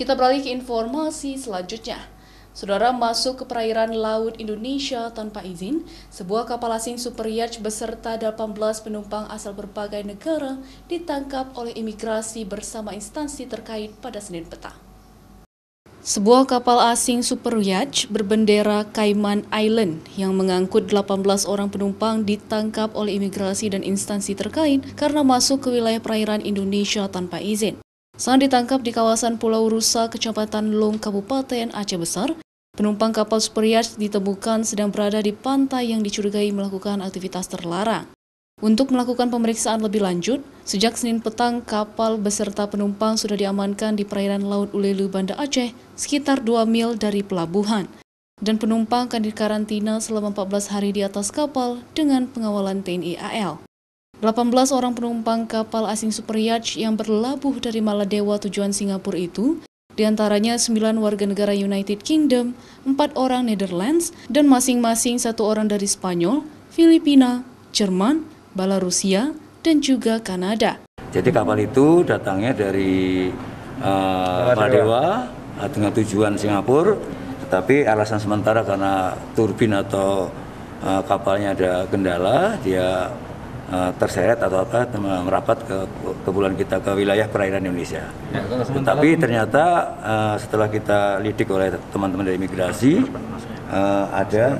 Kita beralih ke informasi selanjutnya. Saudara masuk ke perairan laut Indonesia tanpa izin, sebuah kapal asing super yacht beserta 18 penumpang asal berbagai negara ditangkap oleh imigrasi bersama instansi terkait pada Senin petang. Sebuah kapal asing super yacht berbendera Cayman Island yang mengangkut 18 orang penumpang ditangkap oleh imigrasi dan instansi terkait karena masuk ke wilayah perairan Indonesia tanpa izin. Saat ditangkap di kawasan Pulau Rusa, Kecamatan Long, Kabupaten Aceh Besar, penumpang kapal Superiat ditemukan sedang berada di pantai yang dicurigai melakukan aktivitas terlarang. Untuk melakukan pemeriksaan lebih lanjut, sejak Senin petang kapal beserta penumpang sudah diamankan di perairan Laut Ulelu, Banda Aceh, sekitar 2 mil dari pelabuhan. Dan penumpang akan dikarantina selama 14 hari di atas kapal dengan pengawalan TNI AL. 18 orang penumpang kapal asing Super Yacht yang berlabuh dari Maladewa tujuan Singapura itu, diantaranya 9 warga negara United Kingdom, 4 orang Netherlands, dan masing-masing satu orang dari Spanyol, Filipina, Jerman, Belarusia, dan juga Kanada. Jadi kapal itu datangnya dari uh, Maladewa eh, dengan tujuan Singapura, tapi alasan sementara karena turbin atau uh, kapalnya ada kendala, dia Eh, terseret atau apa merapat ke kepulauan kita ke wilayah perairan Indonesia. Ya, Tetapi ternyata uh, setelah kita lidik oleh teman-teman dari imigrasi uh, ada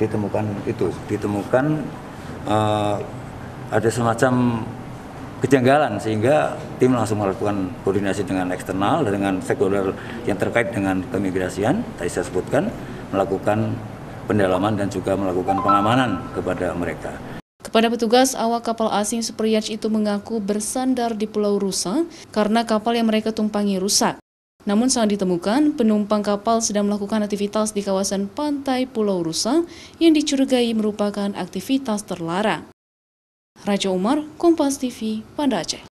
ditemukan itu ditemukan uh, ada semacam kejanggalan sehingga tim langsung melakukan koordinasi dengan eksternal dengan sekuler yang terkait dengan kemigrasian tadi saya sebutkan melakukan pendalaman dan juga melakukan pengamanan kepada mereka. Kepada petugas, awak kapal asing super yacht itu mengaku bersandar di Pulau Rusa karena kapal yang mereka tumpangi rusak. Namun saat ditemukan, penumpang kapal sedang melakukan aktivitas di kawasan pantai Pulau Rusa yang dicurigai merupakan aktivitas terlarang. Raja Umar, Kompas TV, Banda Aceh.